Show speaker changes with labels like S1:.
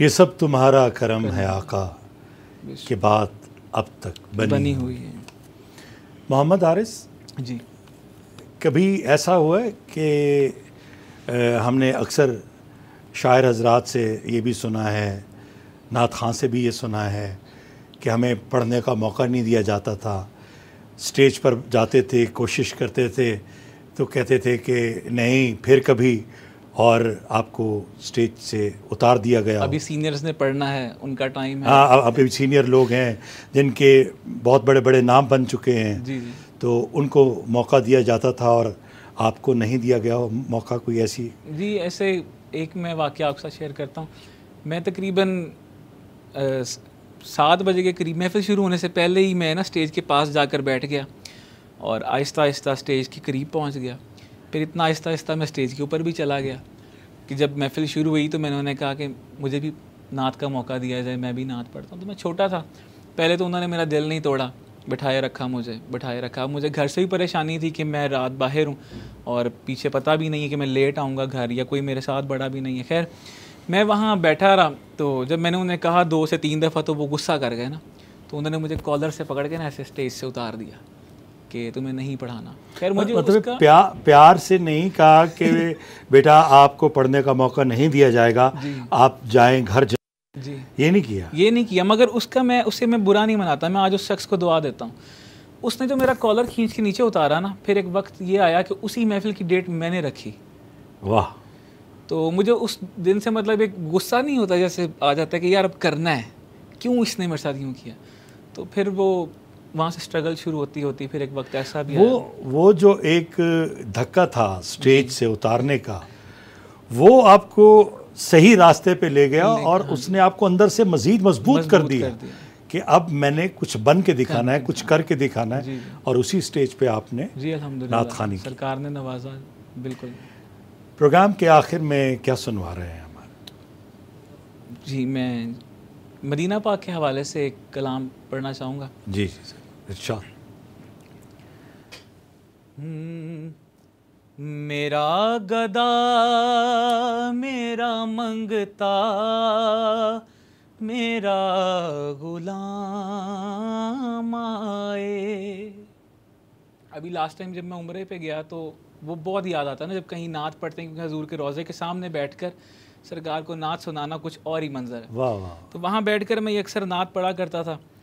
S1: ये सब तुम्हारा करम है आका के बात अब तक बनी, बनी हुई है मोहम्मद आरिस जी कभी ऐसा हुआ है कि हमने अक्सर शायर हजरात से ये भी सुना है नात खां से भी ये सुना है कि हमें पढ़ने का मौका नहीं दिया जाता था स्टेज पर जाते थे कोशिश करते थे तो कहते थे कि नहीं फिर कभी और आपको स्टेज से उतार दिया गया अभी
S2: सीनियर्स ने पढ़ना है उनका टाइम है हाँ अभी
S1: सीनियर लोग हैं जिनके बहुत बड़े बड़े नाम बन चुके हैं जी जी तो उनको मौका दिया जाता था और आपको नहीं दिया गया मौका कोई ऐसी
S2: जी ऐसे एक मैं वाक्य आपके साथ शेयर करता हूँ मैं तकरीबन सात बजे के करीब महफिल शुरू होने से पहले ही मैं ना स्टेज के पास जाकर बैठ गया और आहिस्ता आहिस्ता स्टेज के करीब पहुँच गया फिर इतना आहिस्ता आहिस्ता मैं स्टेज के ऊपर भी चला गया कि जब महफिल शुरू हुई तो मैंने उन्हें कहा कि मुझे भी नात का मौका दिया जाए मैं भी नात पढ़ता हूँ तो मैं छोटा था पहले तो उन्होंने मेरा दिल नहीं तोड़ा बिठाए रखा मुझे बिठाए रखा मुझे घर से भी परेशानी थी कि मैं रात बाहर हूँ और पीछे पता भी नहीं है कि मैं लेट आऊँगा घर या कोई मेरे साथ बड़ा भी नहीं है खैर मैं वहाँ बैठा रहा तो जब मैंने उन्हें कहा दो से तीन दफ़ा तो वो गुस्सा कर गए ना तो उन्होंने मुझे कॉलर से पकड़ के ना ऐसे स्टेज से उतार दिया कि तुम्हें नहीं पढ़ाना खैर मुझे मतलब उसका... प्या,
S1: प्यार से नहीं कहा कि बेटा आपको पढ़ने का मौका नहीं दिया जाएगा आप जाएं घर जाएं जी ये नहीं किया
S2: ये नहीं किया मगर उसका मैं उसे मैं बुरा नहीं मनाता मैं आज उस शख्स को दुआ देता हूँ उसने जो मेरा कॉलर खींच के नीचे उतारा ना फिर एक वक्त ये आया कि उसी महफिल की डेट मैंने रखी वाह तो मुझे उस दिन से मतलब एक गुस्सा नहीं होता जैसे आ जाता है कि यार अब करना है क्यों इसने मेरे साथ यूँ किया तो फिर वो वहाँ से स्ट्रगल शुरू होती होती फिर एक वक्त ऐसा भी वो
S1: वो जो एक धक्का था स्टेज से उतारने का वो आपको सही रास्ते पे ले गया और हाँ उसने आपको अंदर से मजीद मजबूत कर दिया कि अब मैंने कुछ बन के दिखाना है कुछ करके दिखाना है और उसी स्टेज पे आपने जी नात खानी
S2: सरकार ने नवाजा बिल्कुल
S1: प्रोग्राम के आखिर में क्या सुनवा रहे हैं
S2: हमारे जी मैं मदीना पाक के हवाले से एक कलाम पढ़ना चाहूँगा
S1: जी अच्छा
S2: हम्म, मेरा गदा मेरा मंगता मेरा गुलाम आए अभी लास्ट टाइम जब मैं उम्र पे गया तो वो बहुत याद आता है ना जब कहीं नात पढ़ते हैं क्योंकि हजूर के रोज़े के सामने बैठकर सरकार को नात सुनाना कुछ और ही मंजर है वाँ वाँ। तो वहाँ बैठकर मैं ये अक्सर नात पढ़ा करता था